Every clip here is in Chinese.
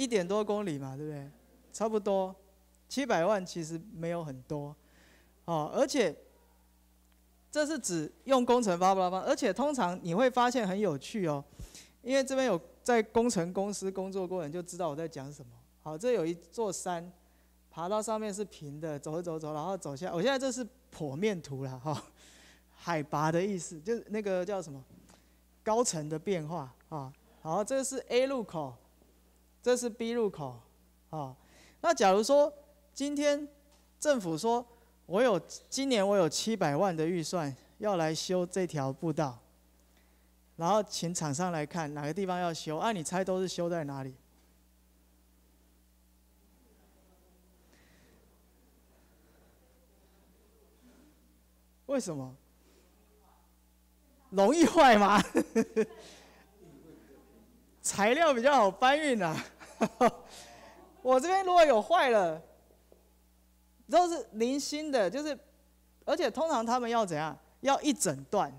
一点多公里嘛，对不对？差不多，七百万其实没有很多，哦，而且这是指用工程发不发？而且通常你会发现很有趣哦，因为这边有在工程公司工作过，你就知道我在讲什么。好，这有一座山，爬到上面是平的，走走走，然后走下。我现在这是剖面图了，哈，海拔的意思，就是那个叫什么，高层的变化啊。好，这是 A 路口。这是 B 入口，啊，那假如说今天政府说，我有今年我有七百万的预算要来修这条步道，然后请厂商来看哪个地方要修，啊、你猜都是修在哪里？为什么？容易坏吗？材料比较好搬运呐，我这边如果有坏了，都是零星的，就是，而且通常他们要怎样？要一整段。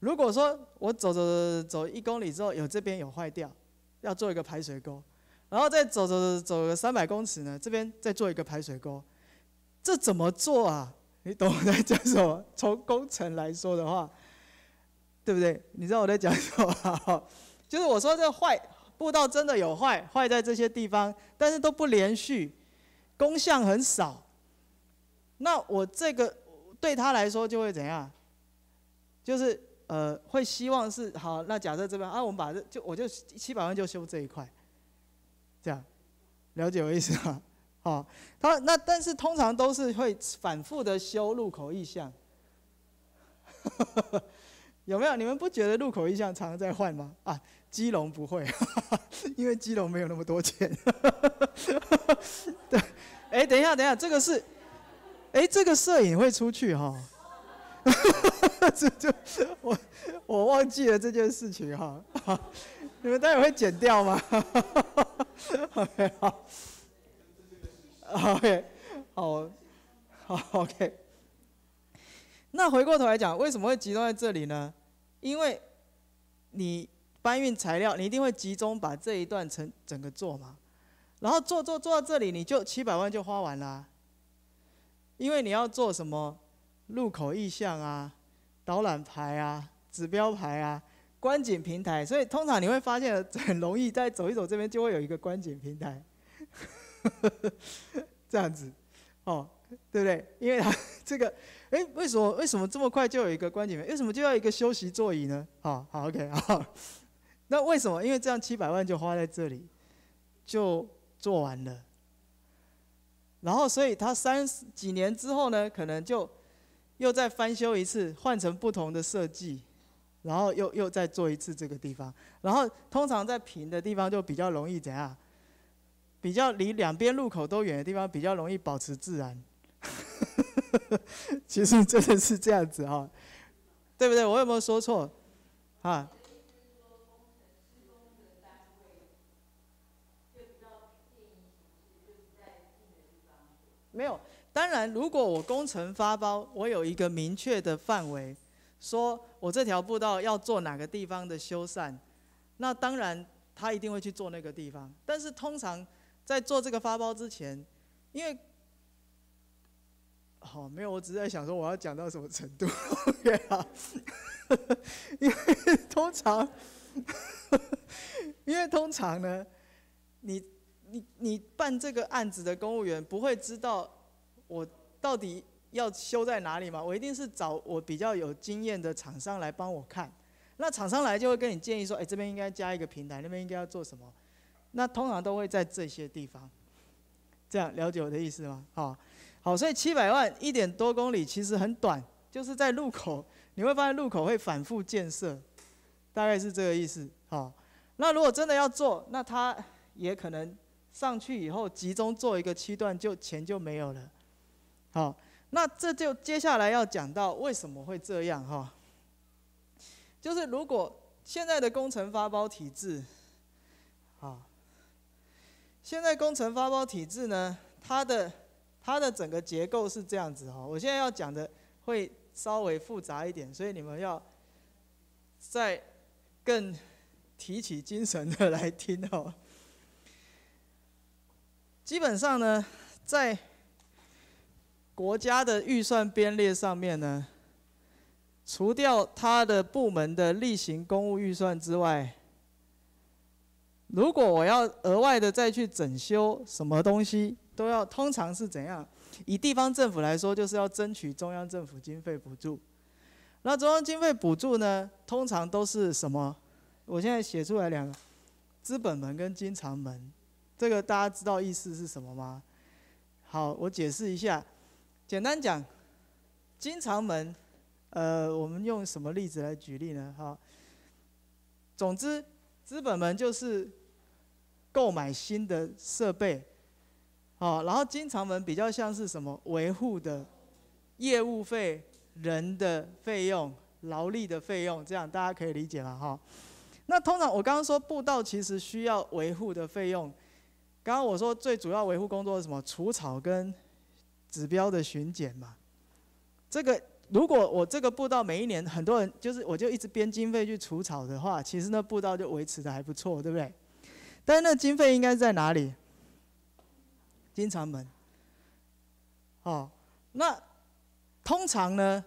如果说我走走走走一公里之后，有这边有坏掉，要做一个排水沟，然后再走走走走个三百公尺呢，这边再做一个排水沟，这怎么做啊？你懂我在讲什么？从工程来说的话，对不对？你知道我在讲什么？就是我说这坏步道真的有坏，坏在这些地方，但是都不连续，工项很少。那我这个对他来说就会怎样？就是呃，会希望是好。那假设这边啊，我们把这就我就七百万就修这一块，这样，了解我意思吗？好，他那但是通常都是会反复的修路口意向。有没有你们不觉得路口印象常常在换吗？啊，基隆不会，因为基隆没有那么多钱。对，哎，等一下，等一下，这个是，哎，这个摄影会出去哈，这这我我忘记了这件事情哈，你们待会会剪掉吗？OK，好，OK，好，好 OK。那回过头来讲，为什么会集中在这里呢？因为你搬运材料，你一定会集中把这一段成整个做嘛，然后做做做到这里，你就七百万就花完了。因为你要做什么入口意向啊、导览牌啊、指标牌啊、观景平台，所以通常你会发现很容易，在走一走这边就会有一个观景平台，这样子，哦。对不对？因为他 这个，哎，为什么为什么这么快就有一个观景门？为什么就要一个休息座椅呢？好好，OK，好。那为什么？因为这样七百万就花在这里，就做完了。然后，所以他三十几年之后呢，可能就又再翻修一次，换成不同的设计，然后又又再做一次这个地方。然后，通常在平的地方就比较容易怎样？比较离两边路口都远的地方，比较容易保持自然。其实真的是这样子哈，对不对？我有没有说错？啊？没有。当然，如果我工程发包，我有一个明确的范围，说我这条步道要做哪个地方的修缮，那当然他一定会去做那个地方。但是通常在做这个发包之前，因为好，没有，我只是在想说我要讲到什么程度，OK 啊？因为通常，因为通常呢，你你你办这个案子的公务员不会知道我到底要修在哪里嘛？我一定是找我比较有经验的厂商来帮我看。那厂商来就会跟你建议说，哎，这边应该加一个平台，那边应该要做什么。那通常都会在这些地方，这样了解我的意思吗？好。好，所以七百万一点多公里其实很短，就是在路口，你会发现路口会反复建设，大概是这个意思。好，那如果真的要做，那他也可能上去以后集中做一个区段，就钱就没有了。好，那这就接下来要讲到为什么会这样哈，就是如果现在的工程发包体制，啊，现在工程发包体制呢，它的。它的整个结构是这样子哦，我现在要讲的会稍微复杂一点，所以你们要再更提起精神的来听哦。基本上呢，在国家的预算编列上面呢，除掉他的部门的例行公务预算之外，如果我要额外的再去整修什么东西。都要通常是怎样？以地方政府来说，就是要争取中央政府经费补助。那中央经费补助呢？通常都是什么？我现在写出来两个：资本门跟经常门。这个大家知道意思是什么吗？好，我解释一下。简单讲，经常门，呃，我们用什么例子来举例呢？哈，总之，资本门就是购买新的设备。哦，然后经常门比较像是什么维护的业务费、人的费用、劳力的费用，这样大家可以理解了哈。那通常我刚刚说步道其实需要维护的费用，刚刚我说最主要维护工作是什么？除草跟指标的巡检嘛。这个如果我这个步道每一年很多人就是我就一直编经费去除草的话，其实那步道就维持的还不错，对不对？但是那经费应该在哪里？金常门，哦，那通常呢，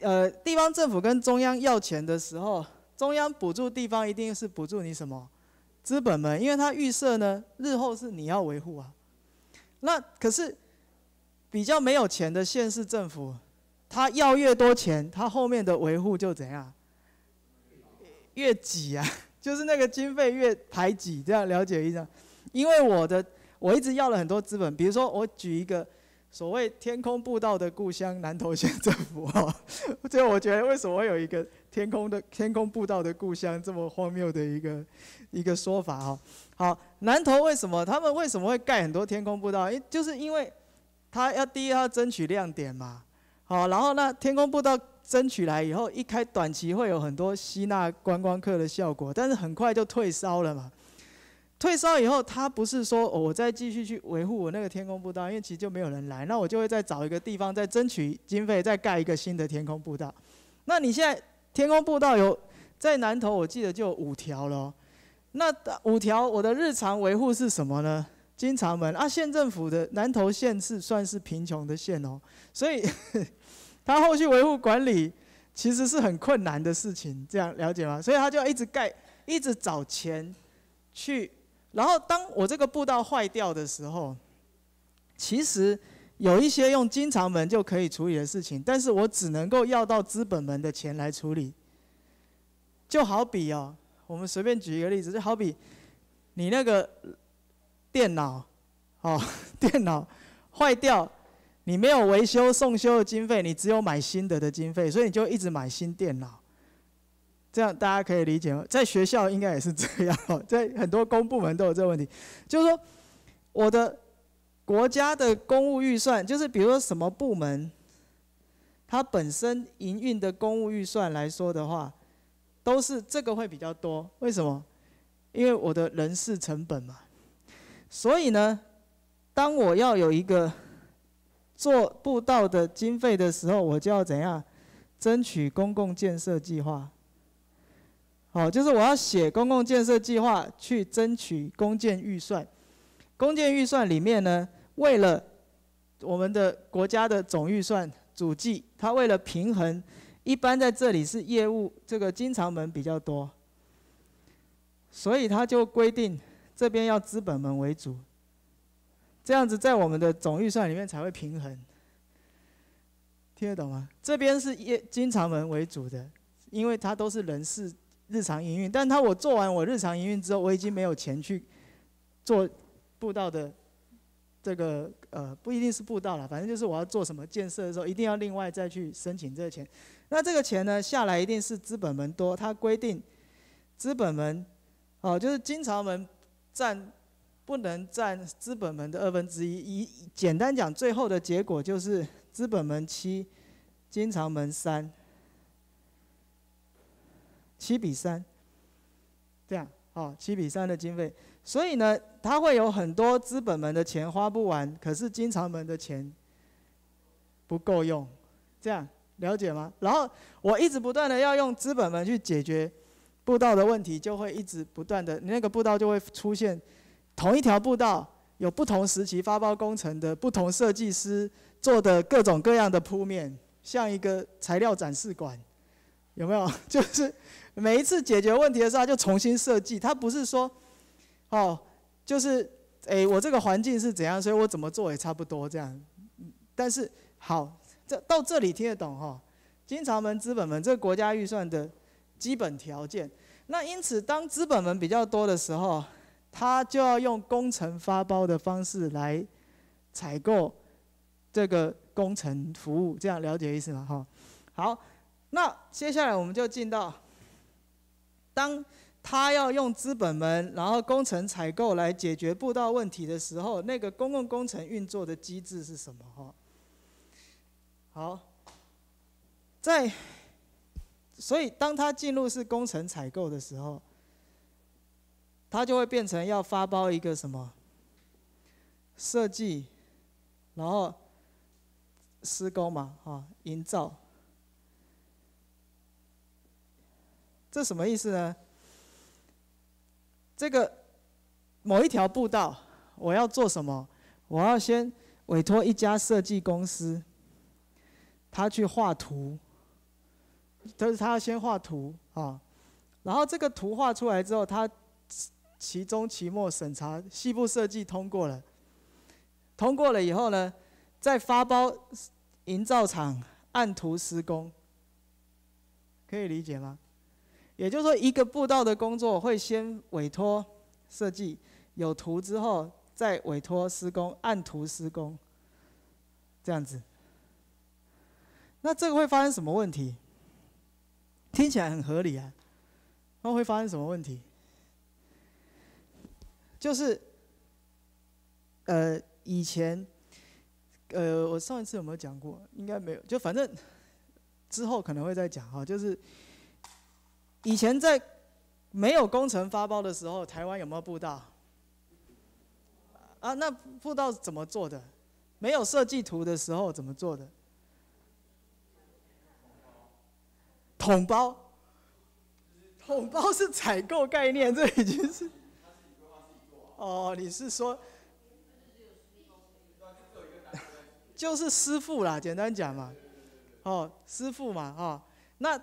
呃，地方政府跟中央要钱的时候，中央补助地方一定是补助你什么？资本门，因为他预设呢，日后是你要维护啊。那可是比较没有钱的县市政府，他要越多钱，他后面的维护就怎样？越挤啊，就是那个经费越排挤，这样了解一下。因为我的。我一直要了很多资本，比如说我举一个所谓“天空步道”的故乡南投县政府哈，以 我觉得为什么会有一个“天空的天空步道”的故乡这么荒谬的一个 一个说法哈？好，南投为什么他们为什么会盖很多天空步道？因就是因为他要第一他要争取亮点嘛，好，然后那天空步道争取来以后一开短期会有很多吸纳观光客的效果，但是很快就退烧了嘛。退烧以后，他不是说我再继续去维护我那个天空步道，因为其实就没有人来，那我就会再找一个地方，再争取经费，再盖一个新的天空步道。那你现在天空步道有在南投，我记得就五条了。那五条我的日常维护是什么呢？经常门啊，县政府的南投县是算是贫穷的县哦，所以 他后续维护管理其实是很困难的事情，这样了解吗？所以他就一直盖，一直找钱去。然后，当我这个步道坏掉的时候，其实有一些用经常门就可以处理的事情，但是我只能够要到资本门的钱来处理。就好比哦，我们随便举一个例子，就好比你那个电脑，哦，电脑坏掉，你没有维修送修的经费，你只有买新的的经费，所以你就一直买新电脑。这样大家可以理解吗？在学校应该也是这样，在很多公部门都有这个问题，就是说，我的国家的公务预算，就是比如说什么部门，它本身营运的公务预算来说的话，都是这个会比较多。为什么？因为我的人事成本嘛。所以呢，当我要有一个做步道的经费的时候，我就要怎样争取公共建设计划。哦，就是我要写公共建设计划去争取公建预算。公建预算里面呢，为了我们的国家的总预算主计，它为了平衡，一般在这里是业务这个经常门比较多，所以它就规定这边要资本门为主，这样子在我们的总预算里面才会平衡。听得懂吗？这边是业经常门为主的，因为它都是人事。日常营运，但他我做完我日常营运之后，我已经没有钱去做步道的这个呃，不一定是步道了，反正就是我要做什么建设的时候，一定要另外再去申请这个钱。那这个钱呢下来一定是资本门多，他规定资本门哦，就是金常门占不能占资本门的二分之一。以简单讲，最后的结果就是资本门七，金常门三。七比三，这样啊，七比三的经费，所以呢，他会有很多资本们的钱花不完，可是经常们的钱不够用，这样了解吗？然后我一直不断的要用资本们去解决步道的问题，就会一直不断的，你那个步道就会出现同一条步道有不同时期发包工程的不同设计师做的各种各样的铺面，像一个材料展示馆。有没有？就是每一次解决问题的时候，就重新设计。他不是说，哦，就是，哎，我这个环境是怎样，所以我怎么做也差不多这样。但是好，这到这里听得懂哈？经常门、资本们，这个国家预算的基本条件。那因此，当资本们比较多的时候，他就要用工程发包的方式来采购这个工程服务。这样了解意思吗？哈，好。那接下来我们就进到，当他要用资本门，然后工程采购来解决布道问题的时候，那个公共工程运作的机制是什么？哈，好，在，所以当他进入是工程采购的时候，他就会变成要发包一个什么设计，然后施工嘛，哈，营造。这什么意思呢？这个某一条步道，我要做什么？我要先委托一家设计公司，他去画图，就是他要先画图啊。然后这个图画出来之后，他期中期末审查，细部设计通过了，通过了以后呢，再发包营造厂按图施工，可以理解吗？也就是说，一个步道的工作会先委托设计，有图之后再委托施工，按图施工。这样子，那这个会发生什么问题？听起来很合理啊，那会发生什么问题？就是，呃，以前，呃，我上一次有没有讲过？应该没有，就反正之后可能会再讲哈，就是。以前在没有工程发包的时候，台湾有没有布道？啊，那布道怎么做的？没有设计图的时候怎么做的？统包？统包是采购概念，这已经是。哦，你是说？就是师傅啦，简单讲嘛。哦，师傅嘛，哦，那。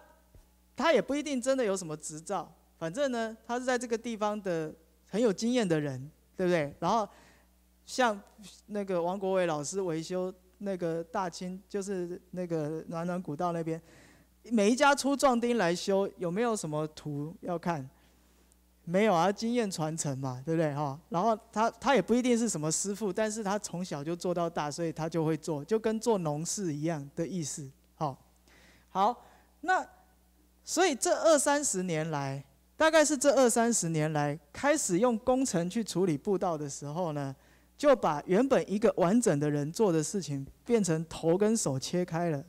他也不一定真的有什么执照，反正呢，他是在这个地方的很有经验的人，对不对？然后像那个王国伟老师维修那个大清，就是那个暖暖古道那边，每一家出壮丁来修，有没有什么图要看？没有啊，经验传承嘛，对不对？哈，然后他他也不一定是什么师傅，但是他从小就做到大，所以他就会做，就跟做农事一样的意思。好，好，那。所以这二三十年来，大概是这二三十年来开始用工程去处理布道的时候呢，就把原本一个完整的人做的事情，变成头跟手切开了。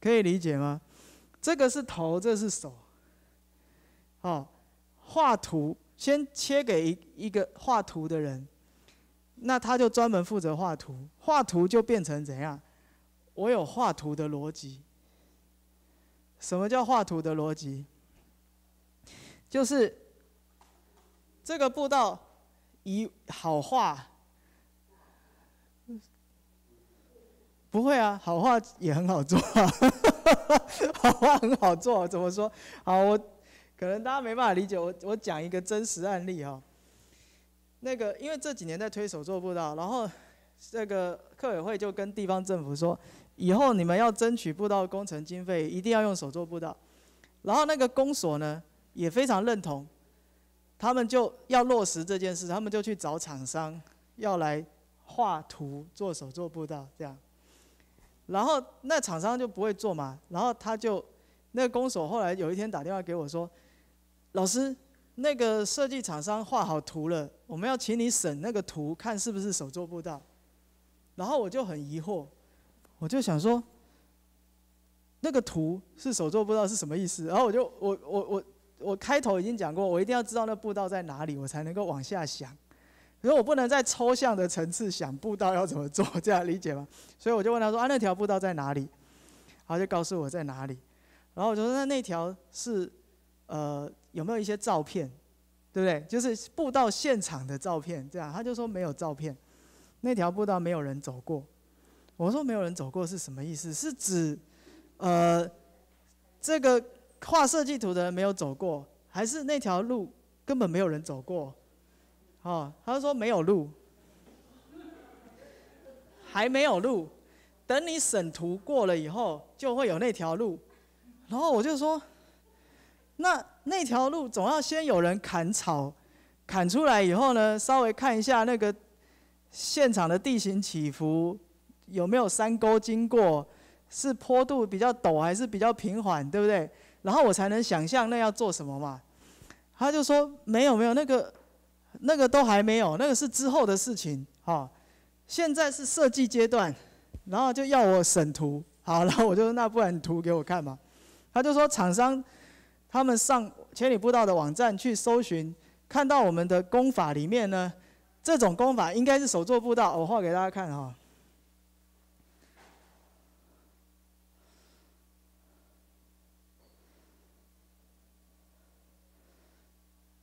可以理解吗？这个是头，这是手。好，画图先切给一一个画图的人，那他就专门负责画图，画图就变成怎样？我有画图的逻辑。什么叫画图的逻辑？就是这个步道以好画，不会啊，好画也很好做，好画很好做。怎么说？好，我可能大家没办法理解。我我讲一个真实案例哈。那个因为这几年在推手做步道，然后这个客委会就跟地方政府说。以后你们要争取步道工程经费，一定要用手做步道。然后那个公所呢也非常认同，他们就要落实这件事，他们就去找厂商要来画图做手做步道这样。然后那厂商就不会做嘛，然后他就那个公所后来有一天打电话给我说：“老师，那个设计厂商画好图了，我们要请你审那个图，看是不是手做布道。”然后我就很疑惑。我就想说，那个图是手作，不知道是什么意思。然后我就我我我我开头已经讲过，我一定要知道那步道在哪里，我才能够往下想。可是我不能在抽象的层次想步道要怎么做，这样理解吗？所以我就问他说：啊，那条步道在哪里？然后就告诉我在哪里。然后我就说那那条是呃有没有一些照片，对不对？就是步道现场的照片，这样。他就说没有照片，那条步道没有人走过。我说：“没有人走过是什么意思？是指，呃，这个画设计图的人没有走过，还是那条路根本没有人走过？”哦，他说：“没有路，还没有路，等你审图过了以后，就会有那条路。”然后我就说：“那那条路总要先有人砍草，砍出来以后呢，稍微看一下那个现场的地形起伏。”有没有山沟经过？是坡度比较陡还是比较平缓，对不对？然后我才能想象那要做什么嘛。他就说没有没有，那个那个都还没有，那个是之后的事情哈。现在是设计阶段，然后就要我审图。好，然后我就说那不然图给我看嘛。他就说厂商他们上千里步道的网站去搜寻，看到我们的功法里面呢，这种功法应该是手作步道，我画给大家看哈。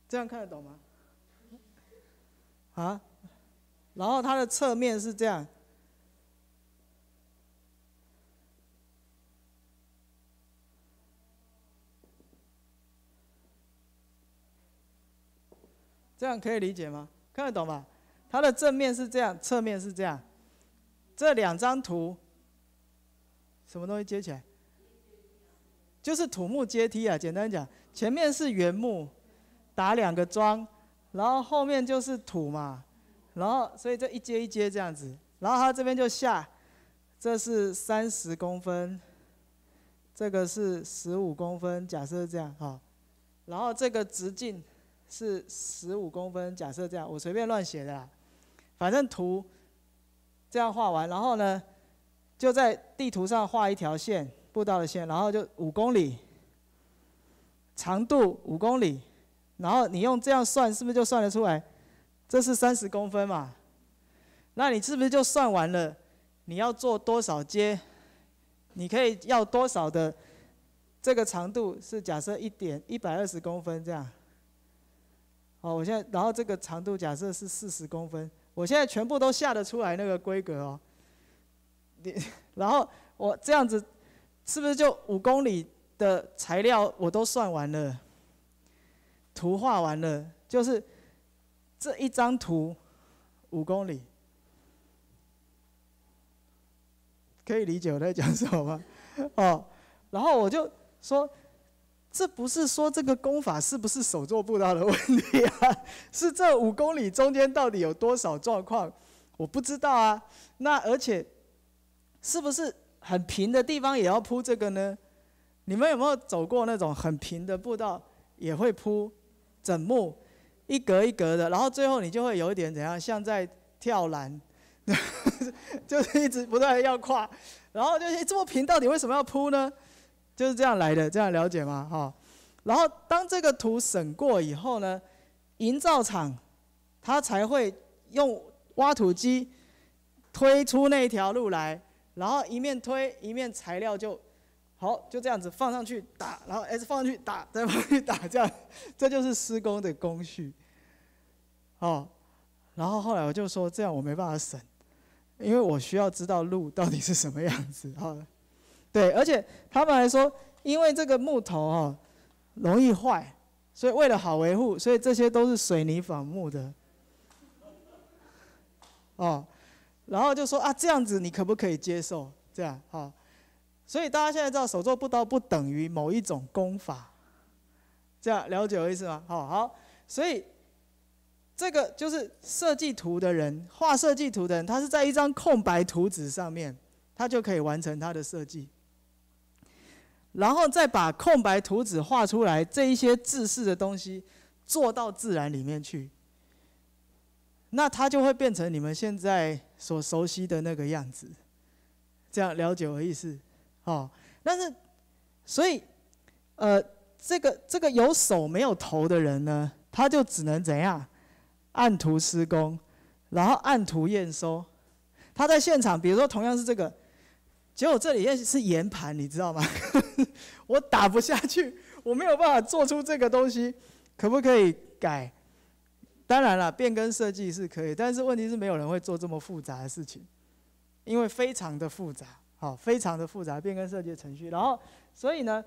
这样看得懂吗？啊？然后它的侧面是这样，这样可以理解吗？看得懂吧？它的正面是这样，侧面是这样，这两张图，什么东西接起来？就是土木阶梯啊，简单讲，前面是原木。打两个桩，然后后面就是土嘛，然后所以这一阶一阶这样子，然后他这边就下，这是三十公分，这个是十五公分，假设这样哈，然后这个直径是十五公分，假设这样，我随便乱写的，啦，反正图这样画完，然后呢就在地图上画一条线，步道的线，然后就五公里长度，五公里。然后你用这样算，是不是就算得出来？这是三十公分嘛？那你是不是就算完了？你要做多少阶？你可以要多少的这个长度？是假设一点一百二十公分这样。哦，我现在然后这个长度假设是四十公分，我现在全部都下得出来那个规格哦。你 然后我这样子是不是就五公里的材料我都算完了？图画完了，就是这一张图五公里，可以理解我在讲什么吗？哦，然后我就说，这不是说这个功法是不是手做不到的问题啊，是这五公里中间到底有多少状况，我不知道啊。那而且是不是很平的地方也要铺这个呢？你们有没有走过那种很平的步道也会铺？整木一格一格的，然后最后你就会有一点怎样，像在跳栏，就是一直不断要跨，然后就这么平，到底为什么要铺呢？就是这样来的，这样了解吗？哈，然后当这个图审过以后呢，营造厂它才会用挖土机推出那一条路来，然后一面推一面材料就。好，就这样子放上去打，然后 S 放上去打，再放上去打，这样，这就是施工的工序。好，然后后来我就说这样我没办法省，因为我需要知道路到底是什么样子啊。对，而且他们还说，因为这个木头哦容易坏，所以为了好维护，所以这些都是水泥仿木的。哦，然后就说啊这样子你可不可以接受？这样啊。所以大家现在知道，手作不刀不等于某一种功法，这样了解我意思吗？好好，所以这个就是设计图的人，画设计图的人，他是在一张空白图纸上面，他就可以完成他的设计，然后再把空白图纸画出来，这一些字式的东西做到自然里面去，那它就会变成你们现在所熟悉的那个样子，这样了解我意思？哦，但是，所以，呃，这个这个有手没有头的人呢，他就只能怎样，按图施工，然后按图验收。他在现场，比如说同样是这个，结果这里也是岩盘，你知道吗？我打不下去，我没有办法做出这个东西，可不可以改？当然了，变更设计是可以，但是问题是没有人会做这么复杂的事情，因为非常的复杂。好，非常的复杂，变更设计程序，然后，所以呢，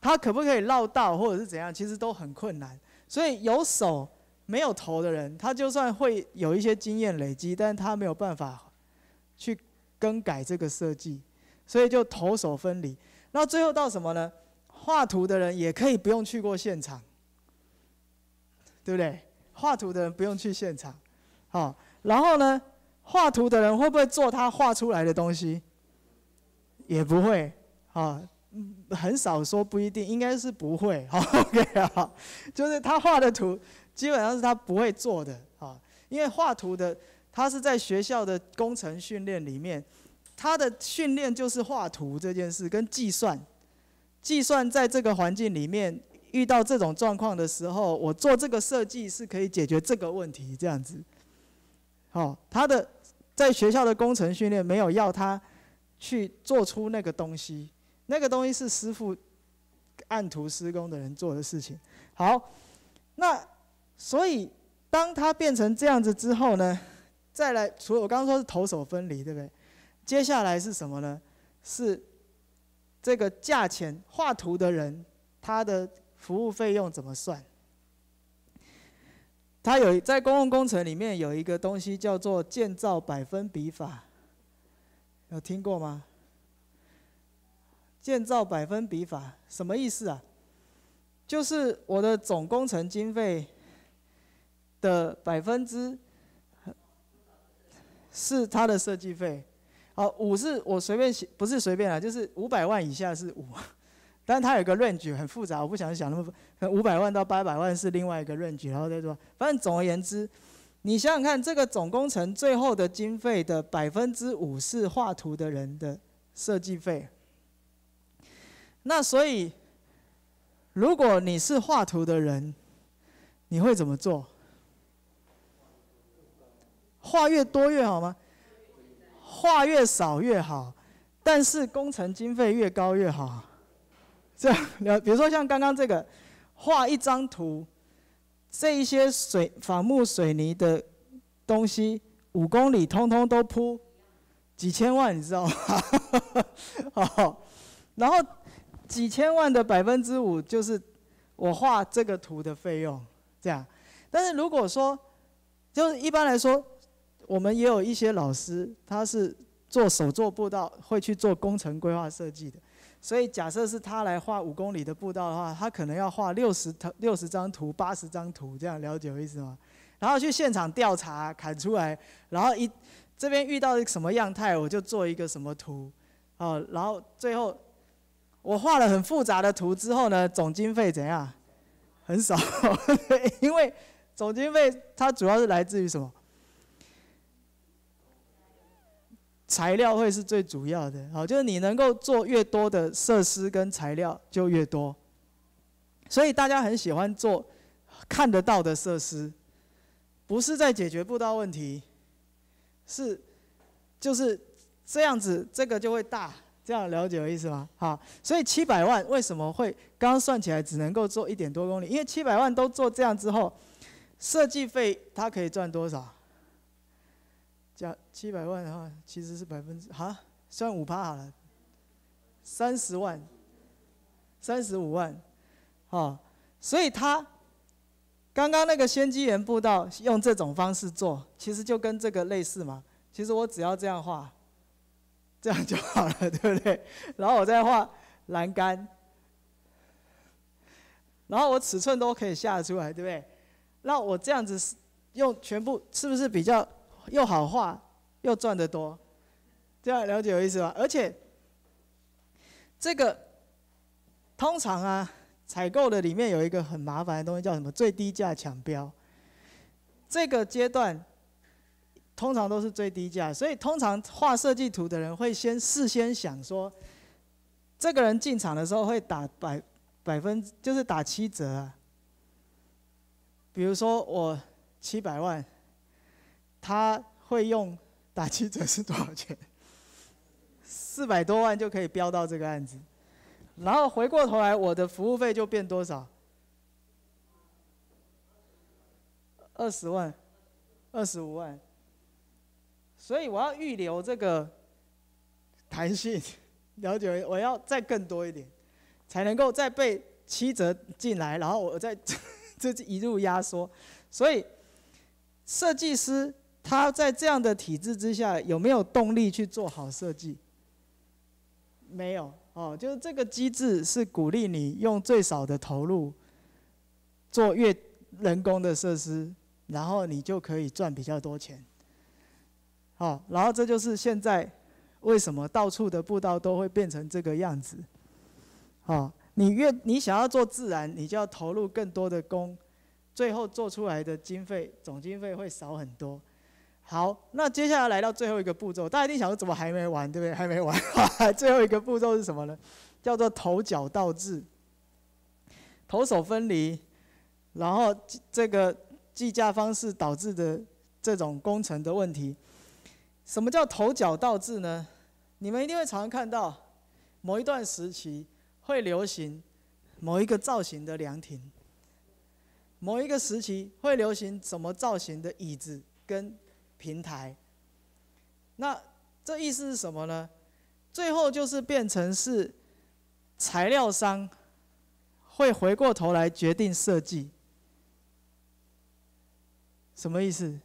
他可不可以绕道或者是怎样，其实都很困难。所以有手没有头的人，他就算会有一些经验累积，但是他没有办法去更改这个设计，所以就头手分离。那最后到什么呢？画图的人也可以不用去过现场，对不对？画图的人不用去现场。好，然后呢，画图的人会不会做他画出来的东西？也不会，啊，很少说不一定，应该是不会，OK 啊，就是他画的图基本上是他不会做的啊，因为画图的他是在学校的工程训练里面，他的训练就是画图这件事跟计算，计算在这个环境里面遇到这种状况的时候，我做这个设计是可以解决这个问题这样子，好，他的在学校的工程训练没有要他。去做出那个东西，那个东西是师傅按图施工的人做的事情。好，那所以当它变成这样子之后呢，再来，除了我刚刚说是投手分离，对不对？接下来是什么呢？是这个价钱，画图的人他的服务费用怎么算？他有在公共工程里面有一个东西叫做建造百分比法。有听过吗？建造百分比法什么意思啊？就是我的总工程经费的百分之是他的设计费。好，五是我随便写，不是随便啊，就是五百万以下是五，但是它有个 range 很复杂，我不想想那么。五百万到八百万是另外一个 range，然后再说，反正总而言之。你想想看，这个总工程最后的经费的百分之五是画图的人的设计费。那所以，如果你是画图的人，你会怎么做？画越多越好吗？画越少越好？但是工程经费越高越好？这样，比如说像刚刚这个，画一张图。这一些水仿木水泥的东西，五公里通通都铺，几千万你知道吗？哦，然后几千万的百分之五就是我画这个图的费用，这样。但是如果说，就是一般来说，我们也有一些老师，他是做手作步道，会去做工程规划设计的。所以假设是他来画五公里的步道的话，他可能要画六十、六十张图、八十张图，这样了解我意思吗？然后去现场调查，砍出来，然后一这边遇到什么样态，我就做一个什么图，哦，然后最后我画了很复杂的图之后呢，总经费怎样？很少，因为总经费它主要是来自于什么？材料会是最主要的，好，就是你能够做越多的设施跟材料就越多，所以大家很喜欢做看得到的设施，不是在解决不到问题，是就是这样子，这个就会大，这样了解我意思吗？好，所以七百万为什么会刚刚算起来只能够做一点多公里？因为七百万都做这样之后，设计费它可以赚多少？加七百万的话，其实是百分之哈，算五趴好了。三十万，三十五万，哦，所以他刚刚那个先机园布道用这种方式做，其实就跟这个类似嘛。其实我只要这样画，这样就好了，对不对？然后我再画栏杆，然后我尺寸都可以下得出来，对不对？那我这样子用全部是不是比较？又好画，又赚得多，这样了解我意思吧？而且这个通常啊，采购的里面有一个很麻烦的东西，叫什么最低价抢标。这个阶段通常都是最低价，所以通常画设计图的人会先事先想说，这个人进场的时候会打百百分，就是打七折啊。比如说我七百万。他会用打七折是多少钱？四百多万就可以标到这个案子，然后回过头来，我的服务费就变多少？二十万，二十五万。所以我要预留这个弹性，了解？我要再更多一点，才能够再被七折进来，然后我再 这一路压缩。所以设计师。他在这样的体制之下有没有动力去做好设计？没有哦，就是这个机制是鼓励你用最少的投入做越人工的设施，然后你就可以赚比较多钱。好，然后这就是现在为什么到处的步道都会变成这个样子。好，你越你想要做自然，你就要投入更多的工，最后做出来的经费总经费会少很多。好，那接下来来到最后一个步骤，大家一定想说怎么还没完，对不对？还没完，最后一个步骤是什么呢？叫做头脚倒置、投手分离，然后这个计价方式导致的这种工程的问题。什么叫头脚倒置呢？你们一定会常常看到，某一段时期会流行某一个造型的凉亭，某一个时期会流行什么造型的椅子跟。平台，那这意思是什么呢？最后就是变成是材料商会回过头来决定设计。什么意思？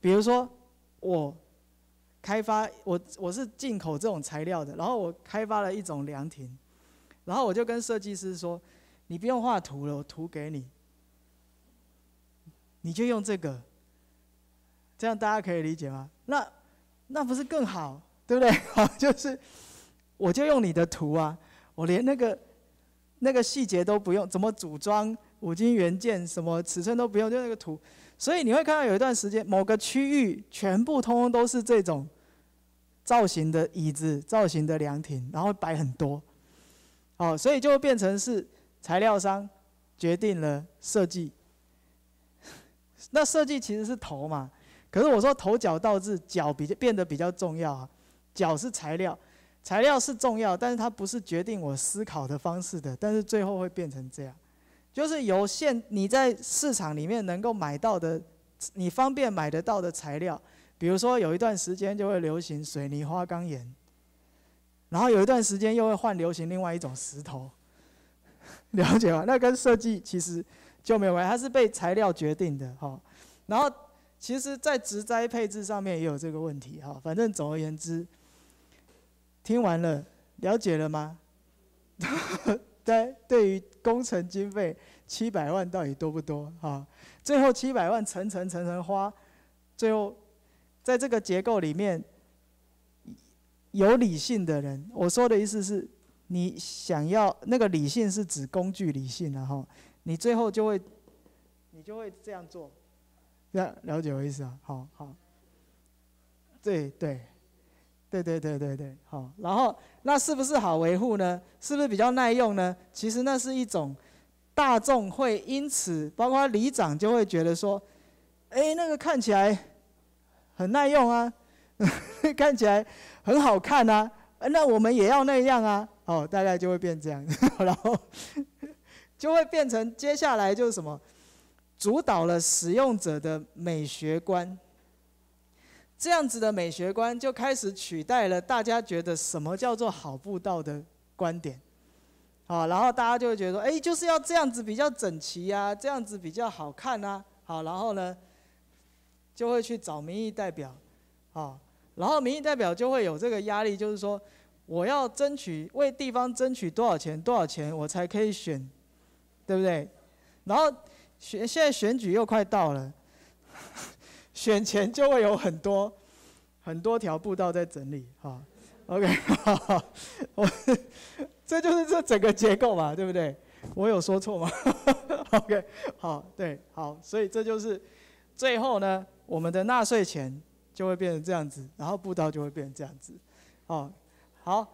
比如说我开发我我是进口这种材料的，然后我开发了一种凉亭，然后我就跟设计师说，你不用画图了，我图给你，你就用这个。这样大家可以理解吗？那那不是更好，对不对？好，就是我就用你的图啊，我连那个那个细节都不用，怎么组装五金元件，什么尺寸都不用，就那个图。所以你会看到有一段时间，某个区域全部通通都是这种造型的椅子、造型的凉亭，然后摆很多。哦，所以就变成是材料商决定了设计，那设计其实是头嘛。可是我说头脚倒置，脚比较变得比较重要啊。脚是材料，材料是重要，但是它不是决定我思考的方式的。但是最后会变成这样，就是有限你在市场里面能够买到的，你方便买得到的材料，比如说有一段时间就会流行水泥花岗岩，然后有一段时间又会换流行另外一种石头。了解吗？那跟设计其实就没有关，系，它是被材料决定的哈。然后。其实，在植栽配置上面也有这个问题哈。反正总而言之，听完了，了解了吗？对，对于工程经费七百万到底多不多？哈，最后七百万层层层层花，最后在这个结构里面，有理性的人，我说的意思是你想要那个理性是指工具理性，然后你最后就会，你就会这样做。要了解我意思啊，好好，对对，对对对对对，好，然后那是不是好维护呢？是不是比较耐用呢？其实那是一种大众会因此，包括里长就会觉得说，哎，那个看起来很耐用啊，看起来很好看啊，那我们也要那样啊，哦，大概就会变这样，然后就会变成接下来就是什么。主导了使用者的美学观，这样子的美学观就开始取代了大家觉得什么叫做好步道的观点。好，然后大家就会觉得哎，就是要这样子比较整齐呀，这样子比较好看呐。好，然后呢，就会去找民意代表。好，然后民意代表就会有这个压力，就是说，我要争取为地方争取多少钱，多少钱我才可以选，对不对？然后。选现在选举又快到了，选前就会有很多很多条步道在整理，哈，OK，我 这就是这整个结构嘛，对不对？我有说错吗？OK，好，对，好，所以这就是最后呢，我们的纳税钱就会变成这样子，然后步道就会变成这样子，哦，好。